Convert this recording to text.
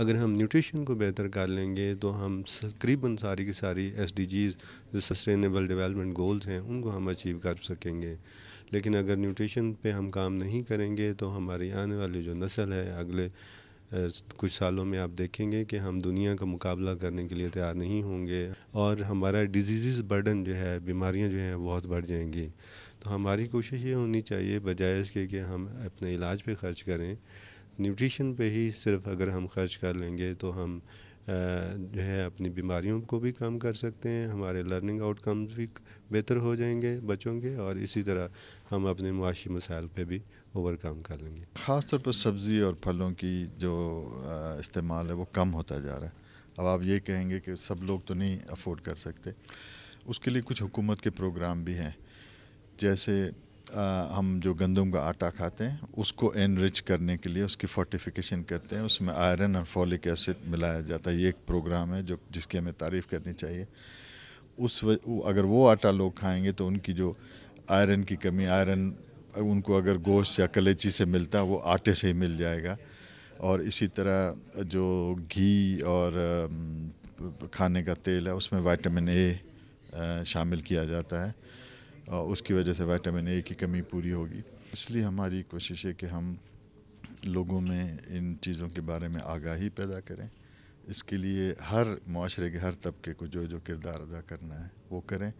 اگر ہم نیوٹریشن کو بہتر کر لیں گے تو ہم تقریباً ساری کی ساری ایس ڈی جیز جو سسٹینیبل ڈیولپمنٹ گولز ہیں ان کو ہم اچیو کر سکیں گے لیکن اگر نیوٹریشن پہ ہم کام نہیں کریں گے تو ہماری آنے والی جو نسل ہے اگلے کچھ سالوں میں آپ دیکھیں گے کہ ہم دنیا کا مقابلہ کرنے کے لیے تیار نہیں ہوں گے اور ہمارا ڈیزیزز برڈن جو ہے بیماریاں جو ہیں بہت بڑھ جائیں گی تو ہماری کوشش یہ ہونی چاہیے بجائے اس کے کہ ہم اپنے علاج پہ خرچ کریں نیوٹریشن پہ ہی صرف اگر ہم خرچ کر لیں گے تو ہم جو ہے اپنی بیماریوں کو بھی کم کر سکتے ہیں ہمارے لرننگ آؤٹ کمز بھی بہتر ہو جائیں گے بچوں کے اور اسی طرح ہم اپنے معاشی مسائل پہ بھی اوور کم کر لیں گے خاص طور پر سبزی اور پھلوں کی جو استعمال ہے وہ کم ہوتا جا رہا ہے اب آپ یہ کہیں گے کہ سب لوگ تو نہیں افورڈ کر سکتے اس کے لیے کچھ حکومت کے پروگرام بھی ہیں جیسے ہم جو گندم کا آٹا کھاتے ہیں اس کو انرچ کرنے کے لیے اس کی فورٹیفیکیشن کرتے ہیں اس میں آئرن اور فولک ایسڈ ملایا جاتا ہے یہ ایک پروگرام ہے جو جس کی ہمیں تعریف کرنی چاہیے اس اگر وہ آٹا لوگ کھائیں گے تو ان کی جو آئرن کی کمی آئرن ان کو اگر گوشت یا کلیچی سے ملتا وہ آٹے سے ہی مل جائے گا اور اسی طرح جو گھی اور کھانے کا تیل ہے اس میں وائٹمن اے شامل کیا جاتا ہے اس کی وجہ سے وائٹامن اے کی کمی پوری ہوگی اس لیے ہماری کوشش ہے کہ ہم لوگوں میں ان چیزوں کے بارے میں آگاہی پیدا کریں اس کے لیے ہر معاشرے کے ہر طبقے کو جو جو کردار ادا کرنا ہے وہ کریں